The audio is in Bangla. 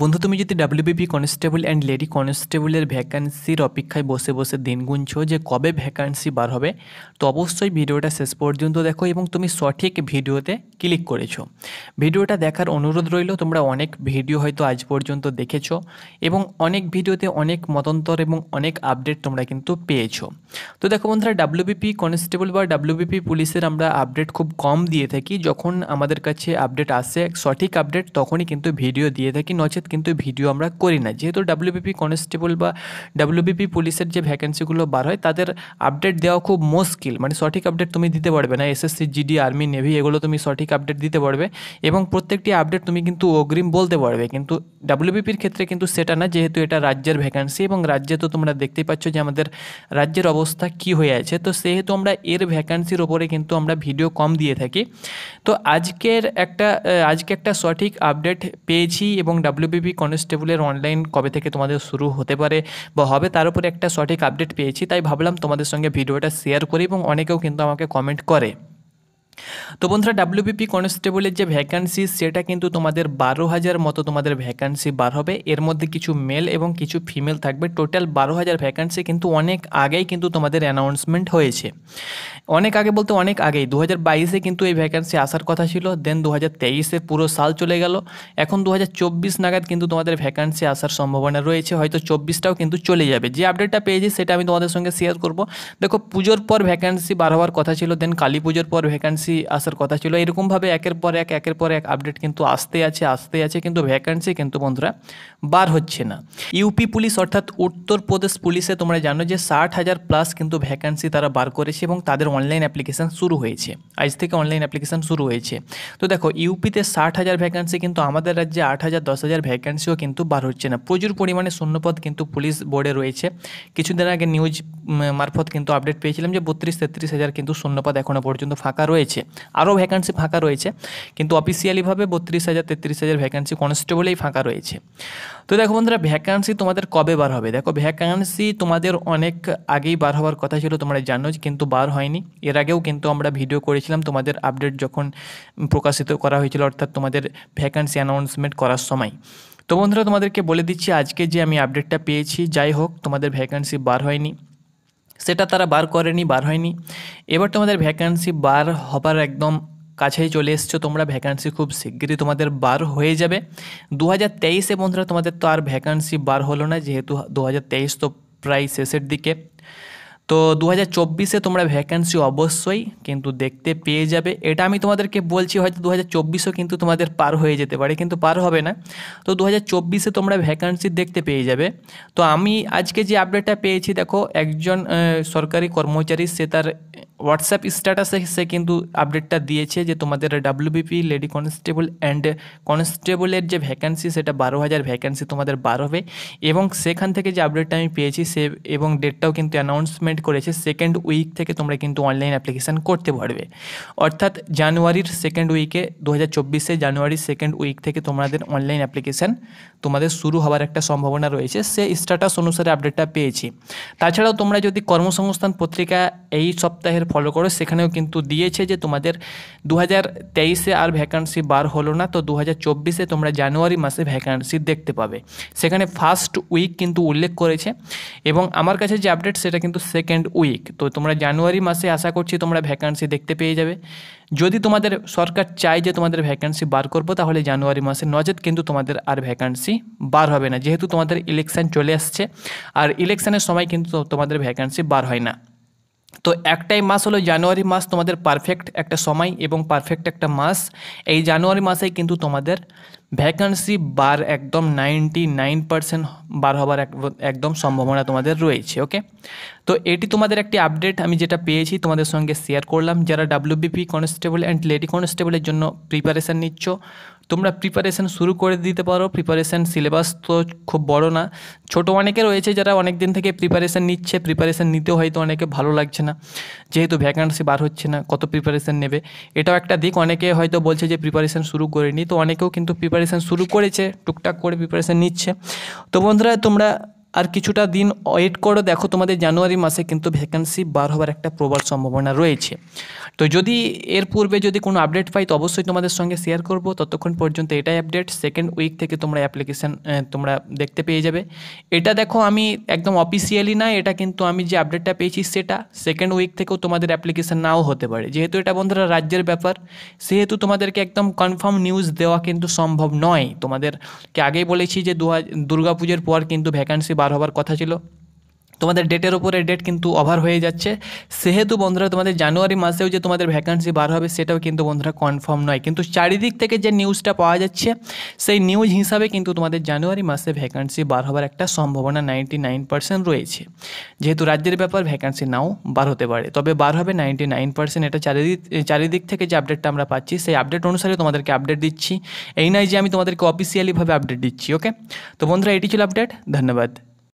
বন্ধু তুমি যদি ডাব্লিউবিপি কনস্টেবল অ্যান্ড লেডি কনস্টেবলের ভ্যাকান্সির অপেক্ষায় বসে বসে দিন গুনছো যে কবে ভ্যাকান্সি বার হবে তো অবশ্যই ভিডিওটা শেষ পর্যন্ত দেখো এবং তুমি সঠিক ভিডিওতে ক্লিক করেছো ভিডিওটা দেখার অনুরোধ রইল তোমরা অনেক ভিডিও হয়তো আজ পর্যন্ত দেখেছো এবং অনেক ভিডিওতে অনেক মতন্তর এবং অনেক আপডেট তোমরা কিন্তু পেয়েছো তো দেখো বন্ধুরা ডাব্লিউবিপি কনস্টেবল বা ডাব্লিউবিপি পুলিশের আমরা আপডেট খুব কম দিয়ে থাকি যখন আমাদের কাছে আপডেট আসে সঠিক আপডেট তখনই কিন্তু ভিডিও দিয়ে থাকি নচেত কিন্তু ভিডিও আমরা করি না যেহেতু ডাব্লিউবিপি কনস্টেবল বা ডাব্লিউবিপি পুলিশের যে ভ্যাকেন্সিগুলো বার হয় তাদের আপডেট দেওয়া খুব মুশকিল মানে সঠিক আপডেট তুমি দিতে পারবে না এসএসসি জিডি আর্মি নেভি এগুলো তুমি সঠিক সঠিক আপডেট দিতে পারবে এবং প্রত্যেকটি আপডেট তুমি কিন্তু অগ্রিম বলতে পারবে কিন্তু ডাব্লিউবিপির ক্ষেত্রে কিন্তু সেটা না যেহেতু এটা রাজ্যের ভ্যাকান্সি এবং রাজ্যে তো তোমরা দেখতেই পাচ্ছ যে আমাদের রাজ্যের অবস্থা কি হয়ে আছে তো সেহেতু আমরা এর ভ্যাকান্সির ওপরে কিন্তু আমরা ভিডিও কম দিয়ে থাকি তো আজকের একটা আজকে একটা সঠিক আপডেট পেয়েছি এবং ডাব্লিউবিপি কনস্টেবলের অনলাইন কবে থেকে তোমাদের শুরু হতে পারে বা হবে তার উপরে একটা সঠিক আপডেট পেয়েছি তাই ভাবলাম তোমাদের সঙ্গে ভিডিওটা শেয়ার করি এবং অনেকেও কিন্তু আমাকে কমেন্ট করে তো বন্ধুরা ডাব্লিউবিপি কনস্টেবলের যে ভ্যাকান্সি সেটা কিন্তু তোমাদের বারো হাজার মতো তোমাদের ভ্যাকান্সি বার হবে এর মধ্যে কিছু মেল এবং কিছু ফিমেল থাকবে টোটাল বারো হাজার ভ্যাকান্সি কিন্তু অনেক আগেই কিন্তু তোমাদের অ্যানাউন্সমেন্ট হয়েছে অনেক আগে বলতে অনেক আগেই দু হাজার বাইশে কিন্তু এই ভ্যাকান্সি আসার কথা ছিল দেন দু হাজার তেইশে পুরো সাল চলে গেল এখন দু হাজার চব্বিশ নাগাদ কিন্তু তোমাদের ভ্যাকান্সি আসার সম্ভাবনা রয়েছে হয়তো চব্বিশটাও কিন্তু চলে যাবে যে আপডেটটা পেয়েছি সেটা আমি তোমাদের সঙ্গে শেয়ার করব দেখো পুজোর পর ভ্যাকান্সি বার হওয়ার কথা ছিল দেন কালী পুজোর পর ভ্যাকান্সি ভ্যাকেন্সি আসার কথা ছিল এরকমভাবে একের পর এক একের পর এক আপডেট কিন্তু আসতে আছে আসতে আছে কিন্তু ভ্যাকেন্সি কিন্তু বন্ধুরা বার হচ্ছে না ইউপি পুলিশ অর্থাৎ উত্তরপ্রদেশ পুলিশে তোমরা জানো যে ষাট হাজার প্লাস কিন্তু ভ্যাকেন্সি তারা বার করেছে এবং তাদের অনলাইন অ্যাপ্লিকেশান শুরু হয়েছে আজ থেকে অনলাইন অ্যাপ্লিকেশান শুরু হয়েছে তো দেখো ইউপিতে ষাট হাজার ভ্যাকেন্সি কিন্তু আমাদের রাজ্যে আট হাজার দশ হাজার ভ্যাকেন্সিও কিন্তু বার হচ্ছে না প্রচুর পরিমাণে শূন্যপদ কিন্তু পুলিশ বোর্ডে রয়েছে কিছুদিন আগে নিউজ মারফত কিন্তু আপডেট পেয়েছিলাম যে বত্রিশ তেত্রিশ হাজার কিন্তু শূন্যপদ এখনও পর্যন্ত ফাঁকা রয়েছে রয়েছে আরও ভ্যাকান্সি ফাঁকা রয়েছে কিন্তু অফিসিয়ালিভাবে বত্রিশ হাজার তেত্রিশ হাজার ভ্যাকান্সি কনস্টেবলেই ফাঁকা রয়েছে তো দেখো বন্ধুরা ভ্যাকান্সি তোমাদের কবে বার হবে দেখো ভ্যাকান্সি তোমাদের অনেক আগেই বার হওয়ার কথা ছিল তোমরা জানো কিন্তু বার হয়নি এর আগেও কিন্তু আমরা ভিডিও করেছিলাম তোমাদের আপডেট যখন প্রকাশিত করা হয়েছিল অর্থাৎ তোমাদের ভ্যাকান্সি অ্যানাউন্সমেন্ট করার সময় তো বন্ধুরা তোমাদেরকে বলে দিচ্ছি আজকে যে আমি আপডেটটা পেয়েছি যাই হোক তোমাদের ভ্যাকান্সি বার হয়নি সেটা তারা বার করেনি বার হয়নি এবার তোমাদের ভ্যাকান্সি বার হবার একদম কাছেই চলে এসছো তোমরা ভ্যাকান্সি খুব শিগগিরই তোমাদের বার হয়ে যাবে দু হাজার তেইশে বন্ধুরা তোমাদের তো আর ভ্যাকান্সি বার হলো না যেহেতু দু হাজার তেইশ তো প্রায় শেষের দিকে তো দু হাজার চব্বিশে তোমরা ভ্যাকেন্সি অবশ্যই কিন্তু দেখতে পেয়ে যাবে এটা আমি তোমাদেরকে বলছি হয়তো দু হাজার চব্বিশও কিন্তু তোমাদের পার হয়ে যেতে পারে কিন্তু পার হবে না তো দু হাজার চব্বিশে তোমরা ভ্যাকেন্সি দেখতে পেয়ে যাবে তো আমি আজকে যে আপডেটটা পেয়েছি দেখো একজন সরকারি কর্মচারী সে তার হোয়াটসঅ্যাপ স্ট্যাটাসে সে কিন্তু আপডেটটা দিয়েছে যে তোমাদের ডাব্লিউবিপি লেডি কনস্টেবল অ্যান্ড কনস্টেবলের যে ভ্যাকেন্সি সেটা বারো হাজার ভ্যাকেন্সি তোমাদের বার হবে এবং সেখান থেকে যে আপডেটটা আমি পেয়েছি সে এবং ডেটটাও কিন্তু অ্যানাউন্সমেন্ট করেছে সেকেন্ড উইক থেকে তোমরা কিন্তু অনলাইন অ্যাপ্লিকেশান করতে পারবে অর্থাৎ জানুয়ারির সেকেন্ড উইকে দু হাজার চব্বিশে জানুয়ারির সেকেন্ড উইক থেকে তোমাদের অনলাইন অ্যাপ্লিকেশান তোমাদের শুরু হওয়ার একটা সম্ভাবনা রয়েছে সে স্ট্যাটাস অনুসারে আপডেটটা পেয়েছি তাছাড়াও তোমরা যদি কর্মসংস্থান পত্রিকা এই সপ্তাহের ফলো করো সেখানেও কিন্তু দিয়েছে যে তোমাদের দু হাজার তেইশে আর ভ্যাকান্সি বার হলো না তো দু হাজার চব্বিশে তোমরা জানুয়ারি মাসে ভ্যাকান্সি দেখতে পাবে সেখানে ফার্স্ট উইক কিন্তু উল্লেখ করেছে এবং আমার কাছে যে আপডেট সেটা কিন্তু সেকেন্ড উইক তো তোমরা জানুয়ারি মাসে আশা করছি তোমরা ভ্যাকান্সি দেখতে পেয়ে যাবে যদি তোমাদের সরকার চায় যে তোমাদের ভ্যাকান্সি বার করবো তাহলে জানুয়ারি মাসে নজেত কিন্তু তোমাদের আর ভ্যাকান্সি বার হবে না যেহেতু তোমাদের ইলেকশান চলে আসছে আর ইলেকশানের সময় কিন্তু তোমাদের ভ্যাকান্সি বার হয় না তো একটাই মাস হলো জানুয়ারি মাস তোমাদের পারফেক্ট একটা সময় এবং পারফেক্ট একটা মাস এই জানুয়ারি মাসেই কিন্তু তোমাদের ভ্যাকান্সি বার একদম নাইনটি নাইন পার্সেন্ট বার হবার একদম সম্ভাবনা তোমাদের রয়েছে ওকে তো এটি তোমাদের একটি আপডেট আমি যেটা পেয়েছি তোমাদের সঙ্গে শেয়ার করলাম যারা ডাব্লিউবিপি কনস্টেবল অ্যান্ড লেডি কনস্টেবলের জন্য প্রিপারেশান নিচ্ছ তোমরা প্রিপারেশান শুরু করে দিতে পারো প্রিপারেশান সিলেবাস তো খুব বড় না ছোট অনেকে রয়েছে যারা অনেক দিন থেকে প্রিপারেশান নিচ্ছে প্রিপারেশান নিতে হয়তো অনেকে ভালো লাগছে না যেহেতু ভ্যাকান্সি বার হচ্ছে না কত প্রিপারেশান নেবে এটাও একটা দিক অনেকে হয়তো বলছে যে প্রিপারেশান শুরু নি তো অনেকেও কিন্তু প্রিপারেশান শুরু করেছে টুকটাক করে প্রিপারেশান নিচ্ছে তো বন্ধুরা তোমরা আর কিছুটা দিন ওয়েট করে দেখো তোমাদের জানুয়ারি মাসে কিন্তু ভ্যাকেন্সি বার হওয়ার একটা প্রবল সম্ভাবনা রয়েছে তো যদি এর পূর্বে যদি কোনো আপডেট পাই তো অবশ্যই তোমাদের সঙ্গে শেয়ার করব ততক্ষণ পর্যন্ত এটাই আপডেট সেকেন্ড উইক থেকে তোমরা অ্যাপ্লিকেশান তোমরা দেখতে পেয়ে যাবে এটা দেখো আমি একদম অফিসিয়ালি না এটা কিন্তু আমি যে আপডেটটা পেয়েছি সেটা সেকেন্ড উইক থেকেও তোমাদের অ্যাপ্লিকেশান নাও হতে পারে যেহেতু এটা বন্ধুরা রাজ্যের ব্যাপার সেহেতু তোমাদেরকে একদম কনফার্ম নিউজ দেওয়া কিন্তু সম্ভব নয় তোমাদেরকে আগেই বলেছি যে দু দুর্গাপুজোর পর কিন্তু ভ্যাকান্সি বার পার হবার কথা ছিল তোমাদের ডেটের ওপরে ডেট কিন্তু ওভার হয়ে যাচ্ছে সেহেতু বন্ধুরা তোমাদের জানুয়ারি মাসেও যে তোমাদের ভ্যাকান্সি বার হবে সেটাও কিন্তু বন্ধুরা কনফার্ম নয় কিন্তু চারিদিক থেকে যে নিউজটা পাওয়া যাচ্ছে সেই নিউজ হিসাবে কিন্তু তোমাদের জানুয়ারি মাসে ভ্যাকান্সি বার হবার একটা সম্ভাবনা নাইনটি নাইন পার্সেন্ট রয়েছে যেহেতু রাজ্যের ব্যাপার ভ্যাকান্সি নাও বার হতে পারে তবে বার হবে নাইনটি নাইন পার্সেন্ট এটা চারিদিক চারিদিক থেকে যে আপডেটটা আমরা পাচ্ছি সেই আপডেট অনুসারে তোমাদেরকে আপডেট দিচ্ছি এই নয় যে আমি তোমাদেরকে অফিসিয়ালিভাবে আপডেট দিচ্ছি ওকে তো বন্ধুরা এটি ছিল আপডেট ধন্যবাদ